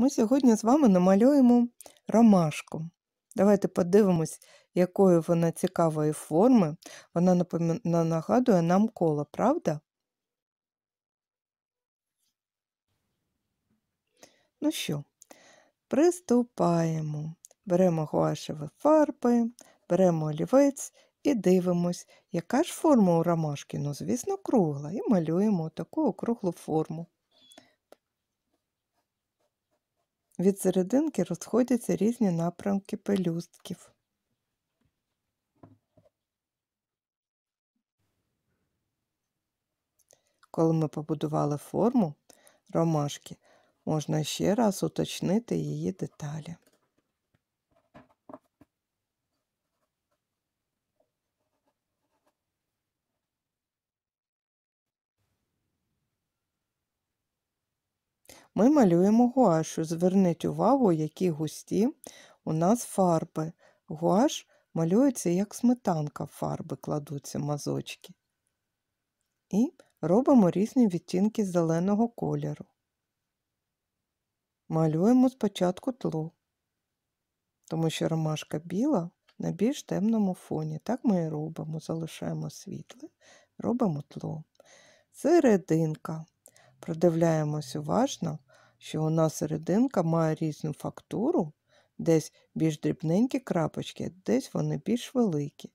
Ми сьогодні з вами намалюємо ромашку. Давайте подивимось, якої вона цікавої форми. Вона нагадує нам коло, правда? Ну що, приступаємо. Беремо гуашеві фарби, беремо олівець і дивимось, яка ж форма у ромашки. Ну, звісно, кругла. І малюємо таку округлу форму. Від серединки розходяться різні напрямки пелюстків. Коли ми побудували форму ромашки, можна ще раз уточнити її деталі. Ми малюємо гуашу. Зверніть увагу, які густі у нас фарби. Гуаш малюється, як сметанка, фарби кладуться мазочки. І робимо різні відтінки зеленого кольору. Малюємо спочатку тло, тому що ромашка біла на більш темному фоні. Так ми і робимо, залишаємо світле, робимо тло. Серединка. Продивляємось уважно що вона серединка має різну фактуру, десь більш дрібненькі крапочки, десь вони більш великі.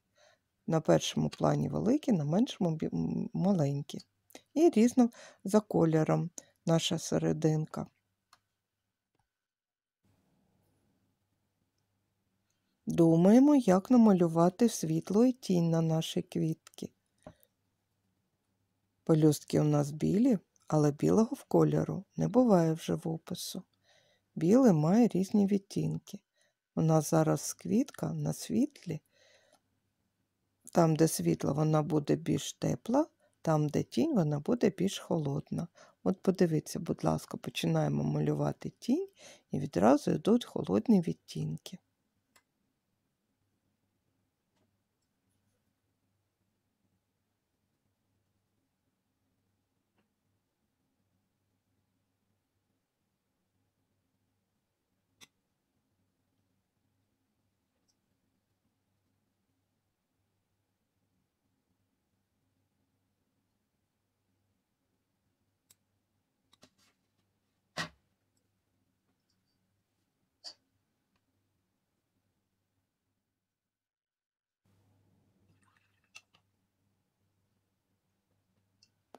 На першому плані великі, на меншому маленькі. І різно за кольором наша серединка. Думаємо, як намалювати світло і тінь на наші квітки. Пелюстки у нас білі, але білого в кольору не буває в живопису. Білий має різні відтінки. У нас зараз квітка на світлі. Там, де світло, вона буде більш тепла, там, де тінь, вона буде більш холодна. От подивіться, будь ласка, починаємо малювати тінь і відразу йдуть холодні відтінки.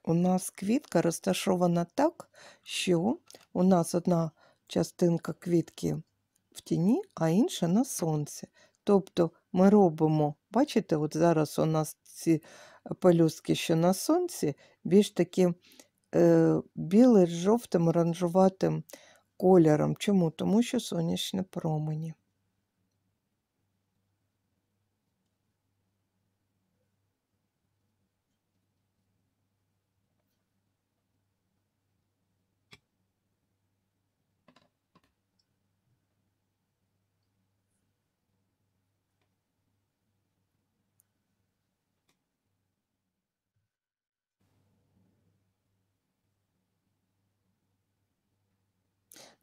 у нас квітка розташована так, що у нас одна частинка квітки в тіні, а інша на сонці. Тобто ми робимо, бачите, от зараз у нас ці пелюстки, що на сонці, більш такі е, білий, жовтим, оранжуватим кольором. Чому? Тому що сонячні промені.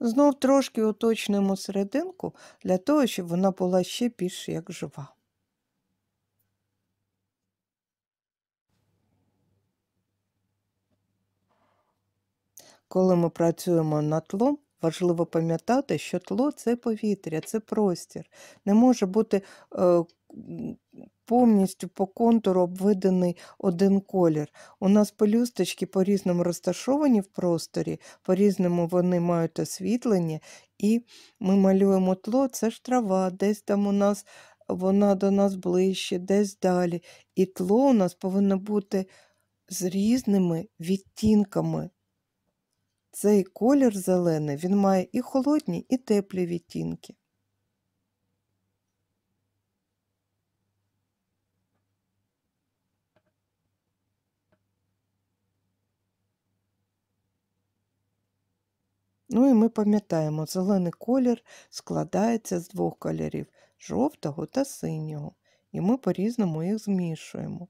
Знов трошки уточнимо серединку для того, щоб вона була ще більш як жива. Коли ми працюємо над тлом, важливо пам'ятати, що тло це повітря, це простір. Не може бути е, повністю по контуру обведений один колір. У нас пелюсточки по різному розташовані в просторі, по різному вони мають освітлення, і ми малюємо тло, це ж трава, десь там у нас вона до нас ближче, десь далі. І тло у нас повинно бути з різними відтінками. Цей колір зелений, він має і холодні, і теплі відтінки. Ну і ми пам'ятаємо, зелений колір складається з двох кольорів жовтого та синього, і ми по-різному їх змішуємо.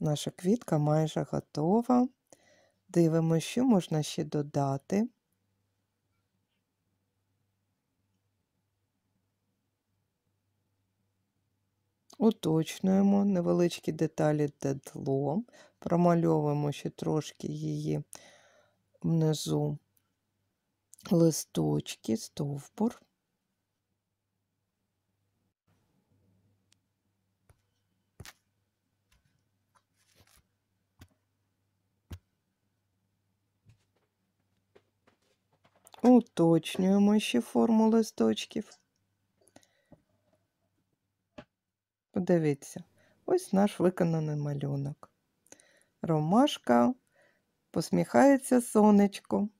Наша квітка майже готова. Дивимося, що можна ще додати. Уточнюємо невеличкі деталі дедло, промальовуємо ще трошки її внизу листочки, стовбур. Уточнюємо ще форму листочків. Подивіться, ось наш виконаний малюнок. Ромашка посміхається сонечком.